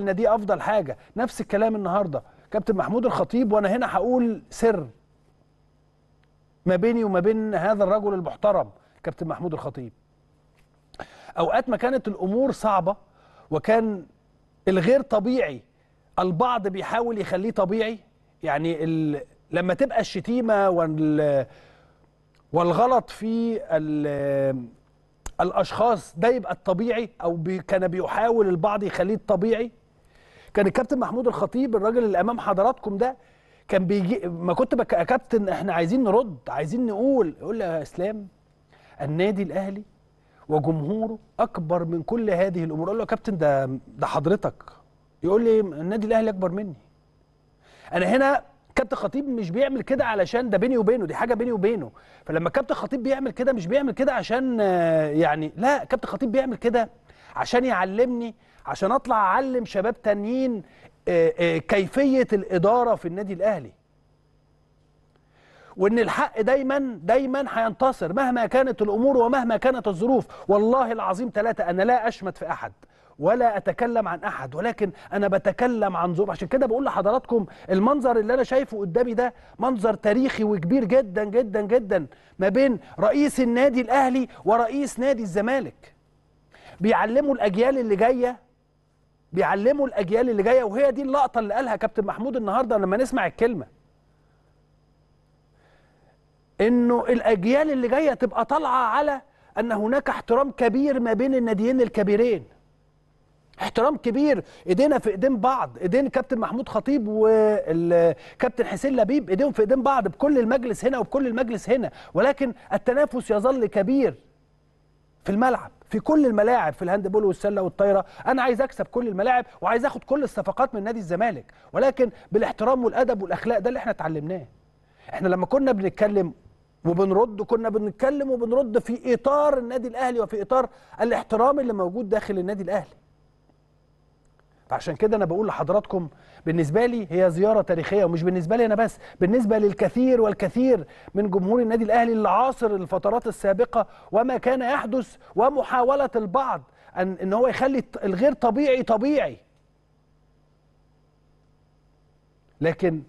ان دي افضل حاجه نفس الكلام النهارده كابتن محمود الخطيب وانا هنا هقول سر ما بيني وما بين هذا الرجل المحترم كابتن محمود الخطيب اوقات ما كانت الامور صعبه وكان الغير طبيعي البعض بيحاول يخليه طبيعي يعني ال... لما تبقى الشتيمه وال... والغلط في ال... الاشخاص ده يبقى الطبيعي او بي... كان بيحاول البعض يخليه الطبيعي كان الكابتن محمود الخطيب الراجل اللي امام حضراتكم ده كان بيجي ما كنت بك يا كابتن احنا عايزين نرد عايزين نقول يقول لي يا اسلام النادي الاهلي وجمهوره اكبر من كل هذه الامور اقول له يا كابتن ده ده حضرتك يقول لي النادي الاهلي اكبر مني انا هنا كابتن خطيب مش بيعمل كده علشان ده بيني وبينه دي حاجه بيني وبينه فلما كابتن خطيب بيعمل كده مش بيعمل كده عشان يعني لا كابتن خطيب بيعمل كده عشان يعلمني عشان اطلع اعلم شباب تانيين آه، آه، كيفيه الاداره في النادي الاهلي وان الحق دايما دايما هينتصر مهما كانت الامور ومهما كانت الظروف والله العظيم ثلاثه انا لا اشمت في احد ولا اتكلم عن احد ولكن انا بتكلم عن ظروف عشان كده بقول لحضراتكم المنظر اللي انا شايفه قدامي ده منظر تاريخي وكبير جدا جدا جدا ما بين رئيس النادي الاهلي ورئيس نادي الزمالك بيعلموا الاجيال اللي جايه بيعلموا الاجيال اللي جايه وهي دي اللقطه اللي قالها كابتن محمود النهارده لما نسمع الكلمه انه الاجيال اللي جايه تبقى طالعه على ان هناك احترام كبير ما بين الناديين الكبيرين احترام كبير ايدينا في ايدين بعض ايدين كابتن محمود خطيب والكابتن حسين لبيب ايديهم في ايدين بعض بكل المجلس هنا وبكل المجلس هنا ولكن التنافس يظل كبير في الملعب في كل الملاعب في الهاندبول والسله والطايره انا عايز اكسب كل الملاعب وعايز اخد كل الصفقات من نادي الزمالك ولكن بالاحترام والادب والاخلاق ده اللي احنا اتعلمناه احنا لما كنا بنتكلم وبنرد كنا بنتكلم وبنرد في اطار النادي الاهلي وفي اطار الاحترام اللي موجود داخل النادي الاهلي فعشان كده انا بقول لحضراتكم بالنسبه لي هي زياره تاريخيه ومش بالنسبه لي انا بس بالنسبه للكثير والكثير من جمهور النادي الاهلي اللي عاصر الفترات السابقه وما كان يحدث ومحاوله البعض ان ان هو يخلي الغير طبيعي طبيعي لكن